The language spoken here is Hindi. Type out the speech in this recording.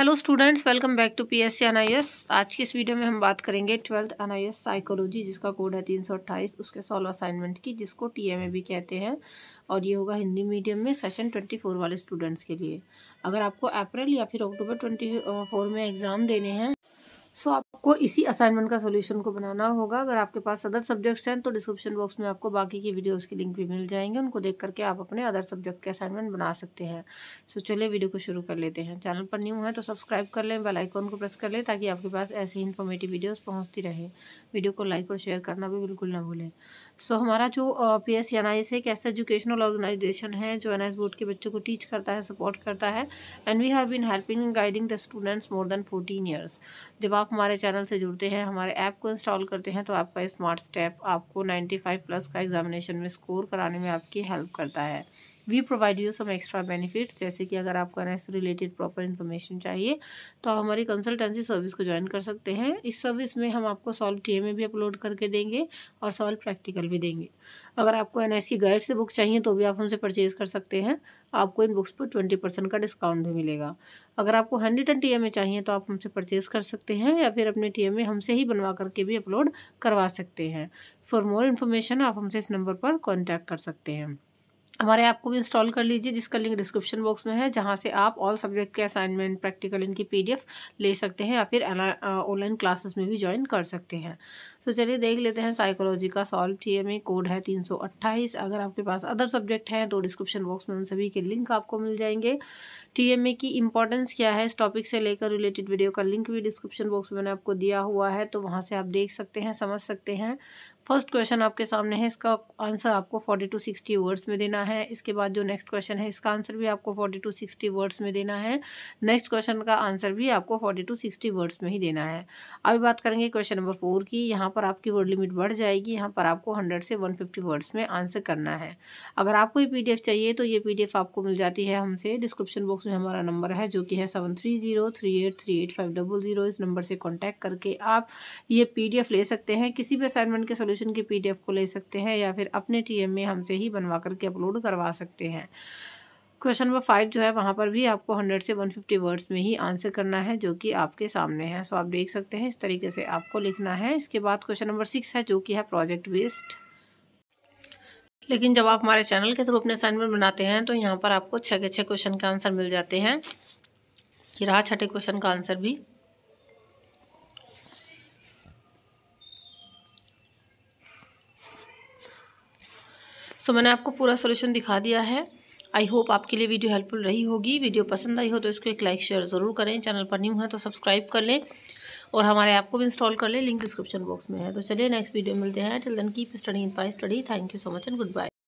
hello students welcome back to P S आज की इस वीडियो में हम बात करेंगे ट्वेल्थ एनआईएस साइकोलॉजी जिसका कोड है तीन सौ अट्ठाईस उसके सॉल्व असाइनमेंट की जिसको टीएमए भी कहते हैं और ये होगा हिंदी मीडियम में सेशन ट्वेंटी फोर वाले स्टूडेंट्स के लिए अगर आपको अप्रैल या फिर अक्टूबर ट्वेंटी फोर में एग्ज़ाम देने हैं सो so, आपको इसी असाइनमेंट का सोल्यूशन को बनाना होगा अगर आपके पास अदर सब्जेक्ट्स हैं तो डिस्क्रिप्शन बॉक्स में आपको बाकी की वीडियोस के लिंक भी मिल जाएंगे उनको देख करके आप अपने अदर सब्जेक्ट के असाइनमेंट बना सकते हैं सो so, चलिए वीडियो को शुरू कर लेते हैं चैनल पर न्यू है तो सब्सक्राइब कर लें बेलाइकॉन को प्रेस कर लें ताकि आपके पास ऐसी इन्फॉर्मेटिव वीडियोज़ पहुँचती रहे वीडियो को लाइक और शेयर करना भी बिल्कुल ना भूलें सो so, हमारा जो P S N I S एक ऐसा एजुकेशनल ऑर्गेनाइजेशन है जो एन आई एस बोर्ड के बच्चों को टीच करता है सपोर्ट करता है and we have been helping guiding the students more than fourteen years जब आप हमारे चैनल से जुड़ते हैं हमारे ऐप को इंस्टॉल करते हैं तो आपका स्मार्ट स्टेप आपको 95 प्लस का एग्जामिनेशन में स्कोर कराने में आपकी हेल्प करता है we provide you some extra benefits जैसे कि अगर आपको N C related proper information चाहिए तो आप हमारी कंसल्टेंसी सर्विस को ज्वाइन कर सकते हैं इस सर्विस में हम आपको सॉल्व टी में भी अपलोड करके देंगे और सॉल्व प्रैक्टिकल भी देंगे अगर आपको एन सी गाइड से बुक चाहिए तो भी आप हमसे परचेज़ कर सकते हैं आपको इन बुक्स पर ट्वेंटी परसेंट का डिस्काउंट भी मिलेगा अगर आपको हैंड रिटन टी में चाहिए तो आप हमसे परचेज़ कर सकते हैं या फिर अपने टी में हमसे ही बनवा करके भी अपलोड करवा सकते हैं फॉर मोर इन्फॉर्मेशन आप हमसे इस नंबर पर कॉन्टैक्ट कर सकते हैं हमारे ऐप को भी इंस्टॉल कर लीजिए जिसका लिंक डिस्क्रिप्शन बॉक्स में है जहाँ से आप ऑल सब्जेक्ट के असाइनमेंट प्रैक्टिकल इनकी पीडीएफ ले सकते हैं या फिर ऑनलाइन क्लासेस uh, में भी ज्वाइन कर सकते हैं सो so, चलिए देख लेते हैं साइकोलॉजी का सॉल्व टीएमए कोड है तीन अगर आपके पास अदर सब्जेक्ट हैं तो डिस्क्रिप्शन बॉक्स में उन सभी के लिंक आपको मिल जाएंगे टी की इंपॉर्टेंस क्या है इस टॉपिक से लेकर रिलेटेड वीडियो का लिंक भी डिस्क्रिप्शन बॉक्स में मैंने आपको दिया हुआ है तो वहाँ से आप देख सकते हैं समझ सकते हैं फर्स्ट क्वेश्चन आपके सामने है इसका आंसर आपको फोर्टी टू सिक्सटी वर्ड्स में देना है है इसके बाद जो नेक्स्ट क्वेश्चन है इसका आंसर भी आपको फोर्टी टू सिक्सटी वर्ड्स में देना है नेक्स्ट क्वेश्चन का आंसर भी आपको फोर्टी टू सिक्सटी वर्ड्स में ही देना है अभी बात करेंगे क्वेश्चन नंबर फोर की यहाँ पर आपकी वर्ड लिमिट बढ़ जाएगी यहाँ पर आपको हंड्रेड से वन फिफ्टी वर्ड्स में आंसर करना है अगर आपको ये पी चाहिए तो ये पी आपको मिल जाती है हमसे डिस्क्रिप्शन बॉक्स में हमारा नंबर है जो कि है seven three zero three eight three eight five double zero इस नंबर से कॉन्टैक्ट करके आप ये पीडीएफ ले सकते हैं किसी भी असाइनमेंट के सोल्यूशन की पीडीएफ को ले सकते हैं या फिर अपने टीएम में हमसे ही बनवा करके अपलोड डाउनलोड करवा सकते हैं क्वेश्चन नंबर फाइव जो है वहाँ पर भी आपको हंड्रेड से वन फिफ्टी वर्ड्स में ही आंसर करना है जो कि आपके सामने है सो आप देख सकते हैं इस तरीके से आपको लिखना है इसके बाद क्वेश्चन नंबर सिक्स है जो कि है प्रोजेक्ट बेस्ड लेकिन जब आप हमारे चैनल के थ्रू अपने असाइनमेंट बनाते हैं तो यहाँ पर आपको छः के छः क्वेश्चन का आंसर मिल जाते हैं कि रहा छठे क्वेश्चन का आंसर भी सो तो मैंने आपको पूरा सोल्यूशन दिखा दिया है आई होप आपके लिए वीडियो हेल्पफुल रही होगी वीडियो पसंद आई हो तो इसको एक लाइक शेयर ज़रूर करें चैनल पर न्यू है तो सब्सक्राइब कर लें और हमारे ऐप को भी इंस्टॉल कर लें लिंक डिस्क्रिप्शन बॉक्स में है तो चलिए नेक्स्ट वीडियो मिलते हैं till then keep studying pi study thank you so much and good bye